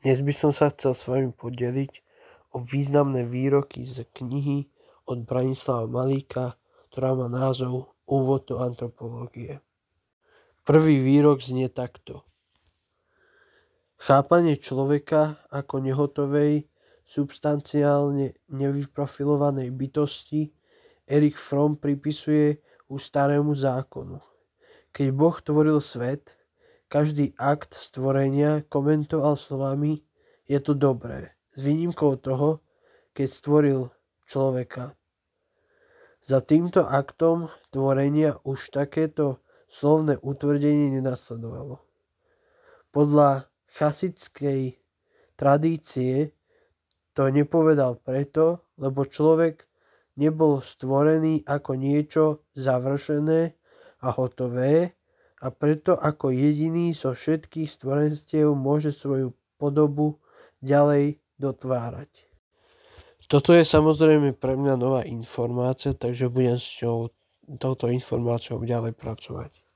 Dnes by som sa chcel s vami podeliť o významné výroky z knihy od Branislava Malíka, ktorá má názov Úvod do antropológie. Prvý výrok znie takto. Chápanie človeka ako nehotovej, substanciálne nevyprofilovanej bytosti Erik Fromm pripisuje u starému zákonu. Keď Boh tvoril svet, každý akt stvorenia komentoval slovami je to dobré, s výnimkou toho, keď stvoril človeka. Za týmto aktom tvorenia už takéto slovné utvrdenie nenasledovalo. Podľa chasickej tradície to nepovedal preto, lebo človek nebol stvorený ako niečo završené a hotové, a preto ako jediný zo všetkých stvorenstiev môže svoju podobu ďalej dotvárať. Toto je samozrejme pre mňa nová informácia, takže budem s ňou, touto informáciou ďalej pracovať.